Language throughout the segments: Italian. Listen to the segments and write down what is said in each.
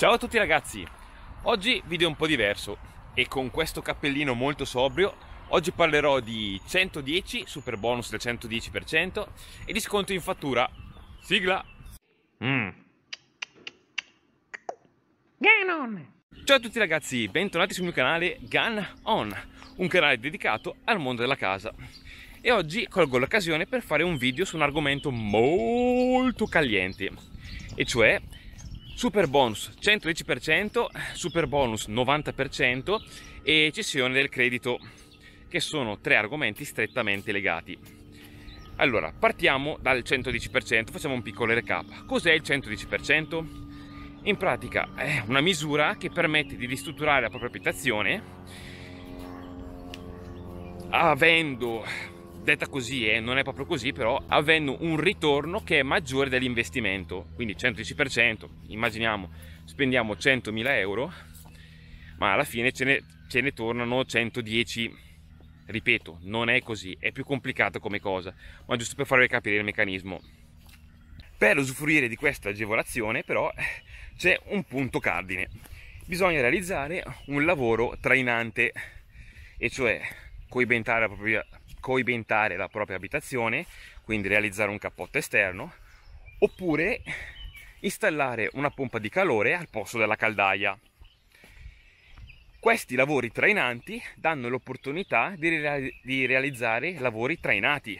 Ciao a tutti ragazzi, oggi video un po' diverso e con questo cappellino molto sobrio oggi parlerò di 110, super bonus del 110% e di sconto in fattura. Sigla! Mm. Ciao a tutti ragazzi, bentornati sul mio canale Gun On, un canale dedicato al mondo della casa e oggi colgo l'occasione per fare un video su un argomento molto caliente e cioè super bonus 110%, super bonus 90% e cessione del credito, che sono tre argomenti strettamente legati. Allora, partiamo dal 110%, facciamo un piccolo recap. Cos'è il 110%? In pratica è una misura che permette di ristrutturare la propria abitazione avendo detta così e eh, non è proprio così, però avendo un ritorno che è maggiore dell'investimento, quindi 110%, immaginiamo spendiamo 100.000 euro, ma alla fine ce ne, ce ne tornano 110. Ripeto, non è così, è più complicato come cosa, ma giusto per farvi capire il meccanismo. Per usufruire di questa agevolazione però c'è un punto cardine. Bisogna realizzare un lavoro trainante, e cioè coibentare la propria coibentare la propria abitazione, quindi realizzare un cappotto esterno, oppure installare una pompa di calore al posto della caldaia. Questi lavori trainanti danno l'opportunità di, realizzare lavori trainati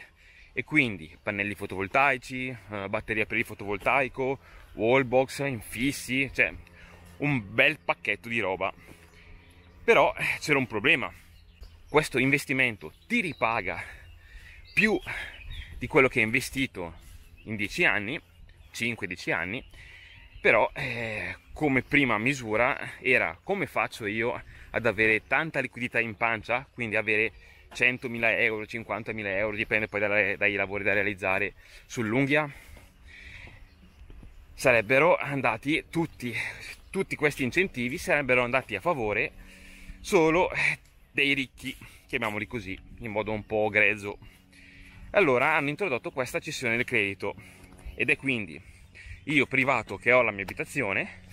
e quindi pannelli fotovoltaici, eh, batteria per il fotovoltaico, wallbox, infissi, cioè un bel pacchetto di roba. Però c'era un problema questo investimento ti ripaga più di quello che hai investito in 10 anni, 5-10 anni, però eh, come prima misura era come faccio io ad avere tanta liquidità in pancia, quindi avere 100.000 euro, 50.000 euro, dipende poi dai, dai lavori da realizzare sull'unghia, sarebbero andati tutti, tutti questi incentivi sarebbero andati a favore solo dei ricchi, chiamiamoli così, in modo un po' grezzo. Allora hanno introdotto questa cessione del credito ed è quindi io privato che ho la mia abitazione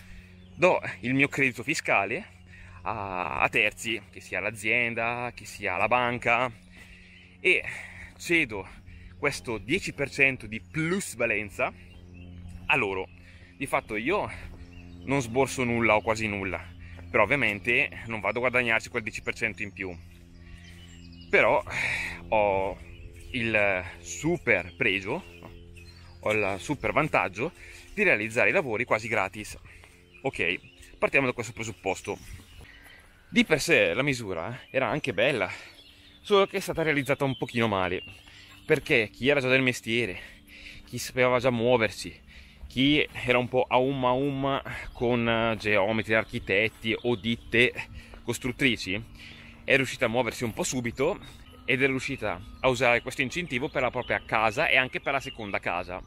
do il mio credito fiscale a, a terzi, che sia l'azienda, che sia la banca e cedo questo 10% di plusvalenza a loro. Di fatto io non sborso nulla o quasi nulla però ovviamente non vado a guadagnarci quel 10% in più però eh, ho il super pregio ho il super vantaggio di realizzare i lavori quasi gratis ok partiamo da questo presupposto di per sé la misura era anche bella solo che è stata realizzata un pochino male perché chi era già del mestiere chi sapeva già muoversi chi era un po' a umma umma con eh, geometri, architetti o ditte costruttrici è riuscita a muoversi un po' subito ed è riuscita a usare questo incentivo per la propria casa e anche per la seconda casa.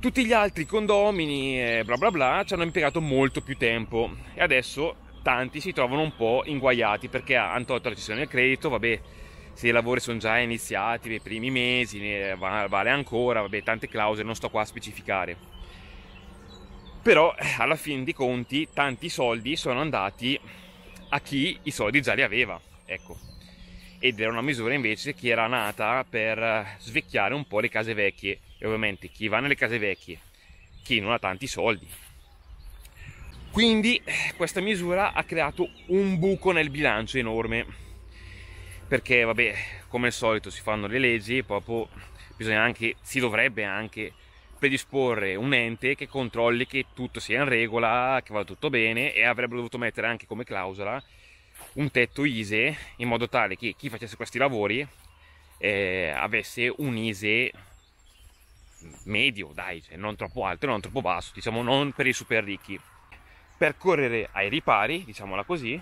Tutti gli altri condomini e bla bla bla ci hanno impiegato molto più tempo e adesso tanti si trovano un po' inguaiati perché hanno tolto la cessione del credito, vabbè se i lavori sono già iniziati nei primi mesi, vale ancora, vabbè, tante clausole, non sto qua a specificare. Però alla fine dei conti tanti soldi sono andati a chi i soldi già li aveva, ecco. Ed era una misura invece che era nata per svecchiare un po' le case vecchie. E ovviamente chi va nelle case vecchie? Chi non ha tanti soldi. Quindi questa misura ha creato un buco nel bilancio enorme perché vabbè come al solito si fanno le leggi proprio bisogna anche si dovrebbe anche predisporre un ente che controlli che tutto sia in regola che vada tutto bene e avrebbero dovuto mettere anche come clausola un tetto ISE in modo tale che chi facesse questi lavori eh, avesse un ISE medio dai cioè non troppo alto non troppo basso diciamo non per i super ricchi per correre ai ripari diciamola così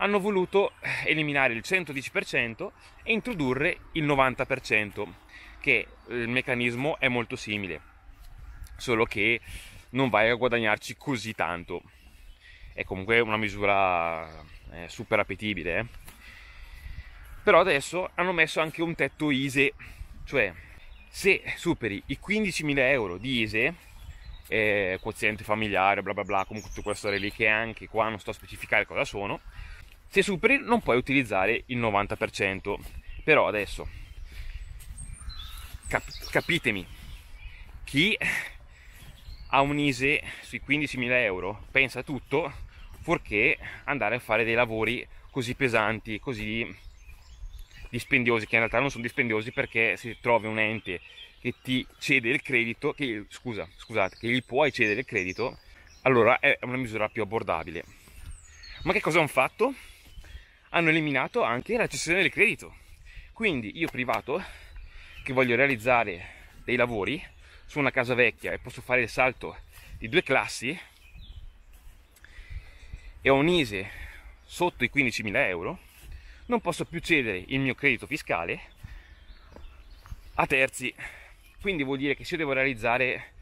hanno voluto eh, eliminare il 110% e introdurre il 90%, che eh, il meccanismo è molto simile, solo che non vai a guadagnarci così tanto. È comunque una misura eh, super appetibile. Eh? Però adesso hanno messo anche un tetto ISE, cioè se superi i 15.000 euro di ISE, eh, quoziente familiare, bla bla bla, comunque tutte quelle storie lì che anche qua non sto a specificare cosa sono, se superi non puoi utilizzare il 90%. Però adesso cap- capitemi, chi ha un ISE sui 15.000 euro pensa a tutto fuorché andare a fare dei lavori così pesanti, così dispendiosi, che in realtà non sono dispendiosi perché se trovi un ente che ti cede il credito, che, scusa, scusate, che gli puoi cedere il credito, allora è una misura più abbordabile. Ma che cosa hanno fatto? hanno eliminato anche la cessione del credito. Quindi io privato, che voglio realizzare dei lavori su una casa vecchia e posso fare il salto di due classi, e ho un ISE sotto i 15.000 euro, non posso più cedere il mio credito fiscale a terzi. Quindi vuol dire che se io devo realizzare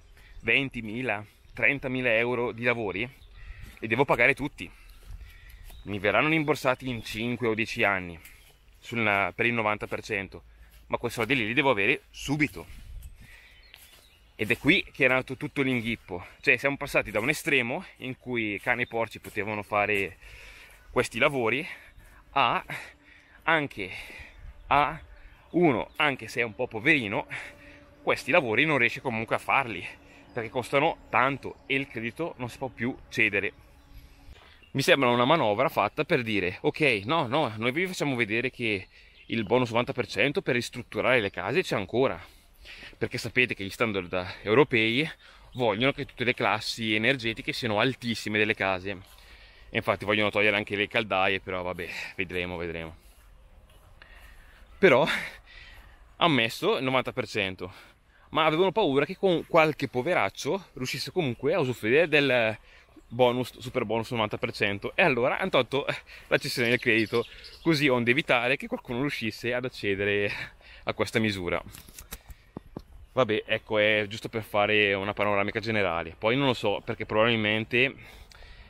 20.000, 30.000 euro di lavori, li devo pagare tutti mi verranno rimborsati in 5 o 10 anni sulla, per il 90%, ma quei soldi lì li devo avere subito. Ed è qui che è nato tutto l'inghippo, cioè siamo passati da un estremo in cui cani e porci potevano fare questi lavori a anche a uno, anche se è un po' poverino, questi lavori non riesce comunque a farli perché costano tanto e il credito non si può più cedere mi sembra una manovra fatta per dire ok no no noi vi facciamo vedere che il bonus 90% per ristrutturare le case c'è ancora perché sapete che gli standard europei vogliono che tutte le classi energetiche siano altissime delle case e infatti vogliono togliere anche le caldaie però vabbè vedremo vedremo però ha messo il 90% ma avevano paura che con qualche poveraccio riuscisse comunque a usufruire del bonus, super bonus 90%. E allora hanno tolto eh, la cessione del credito, così onde evitare che qualcuno riuscisse ad accedere a questa misura. Vabbè, ecco, è giusto per fare una panoramica generale. Poi non lo so, perché probabilmente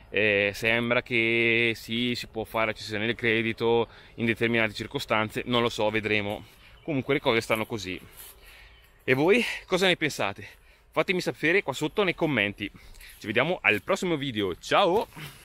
eh, sembra che sì, si può fare la cessione del credito in determinate circostanze, non lo so, vedremo. Comunque le cose stanno così. E voi cosa ne pensate? fatemi sapere qua sotto nei commenti. Ci vediamo al prossimo video, ciao!